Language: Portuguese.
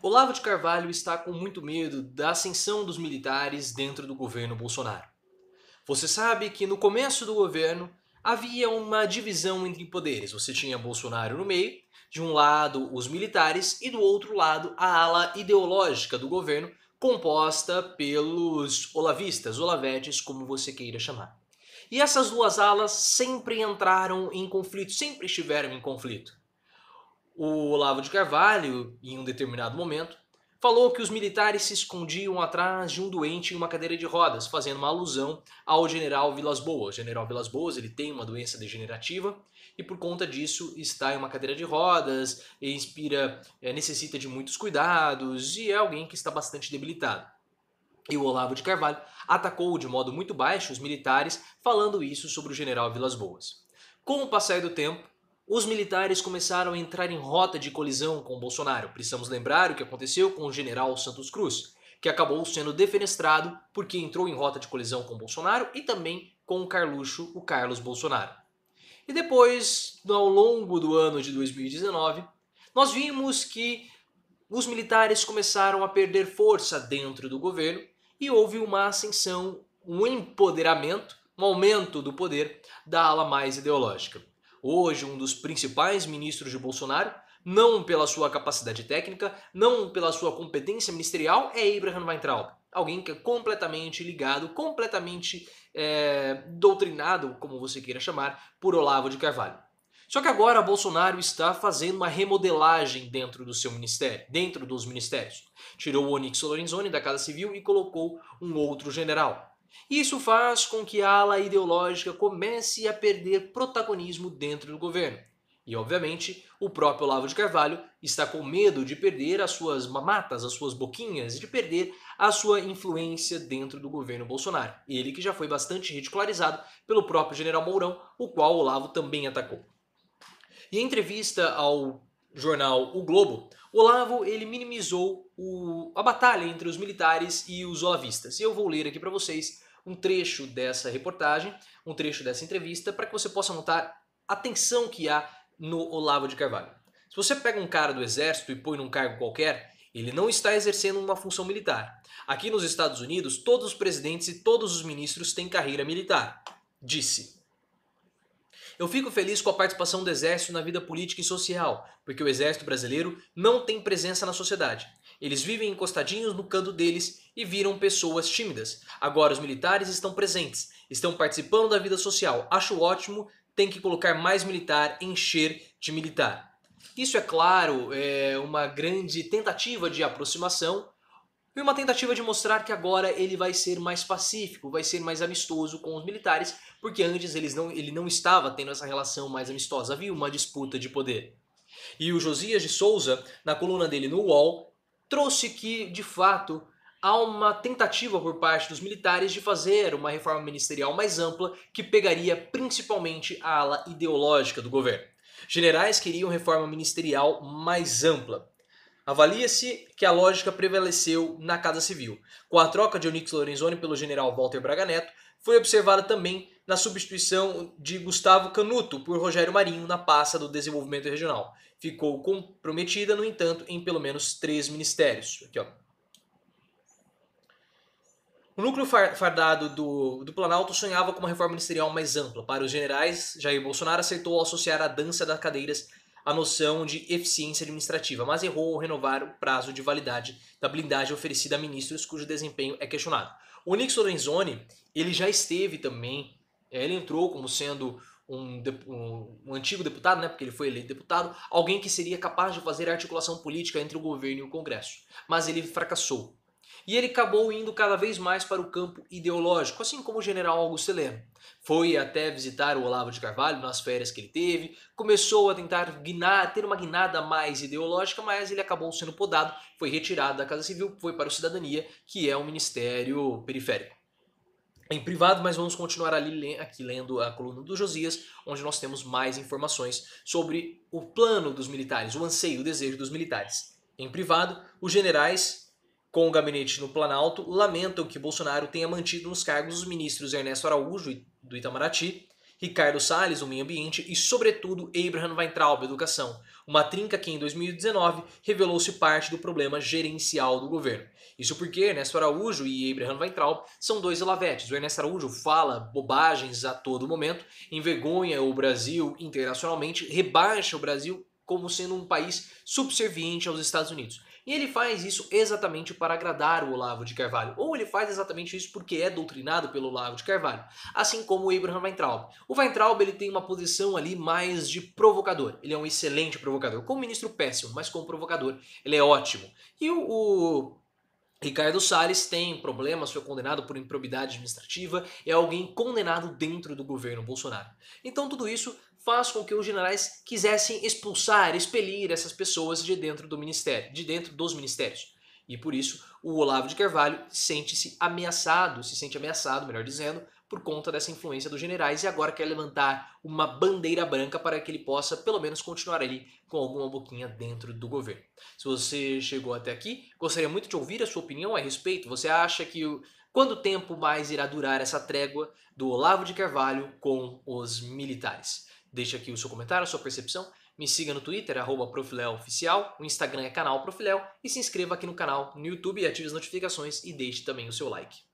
Olavo de Carvalho está com muito medo da ascensão dos militares dentro do governo Bolsonaro. Você sabe que no começo do governo havia uma divisão entre poderes. Você tinha Bolsonaro no meio, de um lado os militares e do outro lado a ala ideológica do governo, composta pelos olavistas, olavetes, como você queira chamar. E essas duas alas sempre entraram em conflito, sempre estiveram em conflito. O Olavo de Carvalho, em um determinado momento, falou que os militares se escondiam atrás de um doente em uma cadeira de rodas, fazendo uma alusão ao general Vilas Boas. O general Vilas Boas ele tem uma doença degenerativa e por conta disso está em uma cadeira de rodas, inspira, é, necessita de muitos cuidados e é alguém que está bastante debilitado. E o Olavo de Carvalho atacou de modo muito baixo os militares, falando isso sobre o general Vilas Boas. Com o passar do tempo, os militares começaram a entrar em rota de colisão com Bolsonaro. Precisamos lembrar o que aconteceu com o general Santos Cruz, que acabou sendo defenestrado porque entrou em rota de colisão com Bolsonaro e também com o Carluxo, o Carlos Bolsonaro. E depois, ao longo do ano de 2019, nós vimos que os militares começaram a perder força dentro do governo e houve uma ascensão, um empoderamento, um aumento do poder da ala mais ideológica hoje um dos principais ministros de Bolsonaro, não pela sua capacidade técnica, não pela sua competência ministerial, é Abraham Weintraub. Alguém que é completamente ligado, completamente é, doutrinado, como você queira chamar, por Olavo de Carvalho. Só que agora Bolsonaro está fazendo uma remodelagem dentro do seu ministério, dentro dos ministérios. Tirou o Onyx Lorenzoni da Casa Civil e colocou um outro general. Isso faz com que a ala ideológica comece a perder protagonismo dentro do governo. E, obviamente, o próprio Olavo de Carvalho está com medo de perder as suas mamatas, as suas boquinhas, e de perder a sua influência dentro do governo Bolsonaro. Ele que já foi bastante ridicularizado pelo próprio general Mourão, o qual o Olavo também atacou. E em entrevista ao jornal O Globo, Olavo ele minimizou o, a batalha entre os militares e os olavistas. E eu vou ler aqui para vocês um trecho dessa reportagem, um trecho dessa entrevista, para que você possa notar a tensão que há no Olavo de Carvalho. Se você pega um cara do exército e põe num cargo qualquer, ele não está exercendo uma função militar. Aqui nos Estados Unidos, todos os presidentes e todos os ministros têm carreira militar. Disse. Eu fico feliz com a participação do Exército na vida política e social, porque o Exército brasileiro não tem presença na sociedade. Eles vivem encostadinhos no canto deles e viram pessoas tímidas. Agora os militares estão presentes, estão participando da vida social. Acho ótimo, tem que colocar mais militar, encher de militar. Isso é claro, é uma grande tentativa de aproximação e uma tentativa de mostrar que agora ele vai ser mais pacífico, vai ser mais amistoso com os militares, porque antes eles não, ele não estava tendo essa relação mais amistosa, havia uma disputa de poder. E o Josias de Souza, na coluna dele no UOL, trouxe que, de fato, há uma tentativa por parte dos militares de fazer uma reforma ministerial mais ampla que pegaria principalmente a ala ideológica do governo. Generais queriam reforma ministerial mais ampla. Avalia-se que a lógica prevaleceu na Casa Civil, com a troca de Onix Lorenzoni pelo general Walter Braga Neto, foi observada também na substituição de Gustavo Canuto por Rogério Marinho na pasta do desenvolvimento regional. Ficou comprometida, no entanto, em pelo menos três ministérios. Aqui, ó. O núcleo fardado do, do, Planalto sonhava com uma reforma ministerial mais ampla. Para os generais, Jair Bolsonaro aceitou associar a dança das cadeiras a noção de eficiência administrativa, mas errou ao renovar o prazo de validade da blindagem oferecida a ministros cujo desempenho é questionado. O Nix Lorenzoni, ele já esteve também, é, ele entrou como sendo um, um, um, antigo deputado, né, porque ele foi eleito deputado, alguém que seria capaz de fazer articulação política entre o governo e o Congresso. Mas ele fracassou e ele acabou indo cada vez mais para o campo ideológico, assim como o general Augusto Heleno. Foi até visitar o Olavo de Carvalho nas férias que ele teve, começou a tentar guinar, ter uma guinada mais ideológica, mas ele acabou sendo podado, foi retirado da Casa Civil, foi para o Cidadania, que é um ministério periférico em privado, mas vamos continuar ali aqui lendo a coluna do Josias, onde nós temos mais informações sobre o plano dos militares, o anseio, o desejo dos militares. Em privado, os generais com o gabinete no Planalto, lamentam que Bolsonaro tenha mantido nos cargos os ministros Ernesto Araújo, do Itamaraty, Ricardo Salles, o Meio Ambiente, e, sobretudo, Abraham Weintraub, Educação, uma trinca que, em 2019, revelou-se parte do problema gerencial do governo. Isso porque Ernesto Araújo e Abraham Weintraub são dois lavetes. O Ernesto Araújo fala bobagens a todo momento, envergonha o Brasil internacionalmente, rebaixa o Brasil como sendo um país subserviente aos Estados Unidos. E ele faz isso exatamente para agradar o Olavo de Carvalho, ou ele faz exatamente isso porque é doutrinado pelo Olavo de Carvalho, assim como o Abraham Weintraub. O Weintraub ele tem uma posição ali mais de provocador, ele é um excelente provocador, como ministro péssimo, mas como provocador ele é ótimo. E o, o Ricardo Salles tem problemas, foi condenado por improbidade administrativa, é alguém condenado dentro do governo Bolsonaro. Então tudo isso faz com que os generais quisessem expulsar, expelir essas pessoas de dentro do ministério, de dentro dos ministérios. E por isso, o Olavo de Carvalho sente-se ameaçado, se sente ameaçado, melhor dizendo, por conta dessa influência dos generais e agora quer levantar uma bandeira branca para que ele possa, pelo menos, continuar ali com alguma boquinha dentro do governo. Se você chegou até aqui, gostaria muito de ouvir a sua opinião a respeito. Você acha que quanto tempo mais irá durar essa trégua do Olavo de Carvalho com os militares? Deixe aqui o seu comentário, a sua percepção. Me siga no Twitter, arroba Oficial, o Instagram é canal Profilel e se inscreva aqui no canal no YouTube e ative as notificações e deixe também o seu like.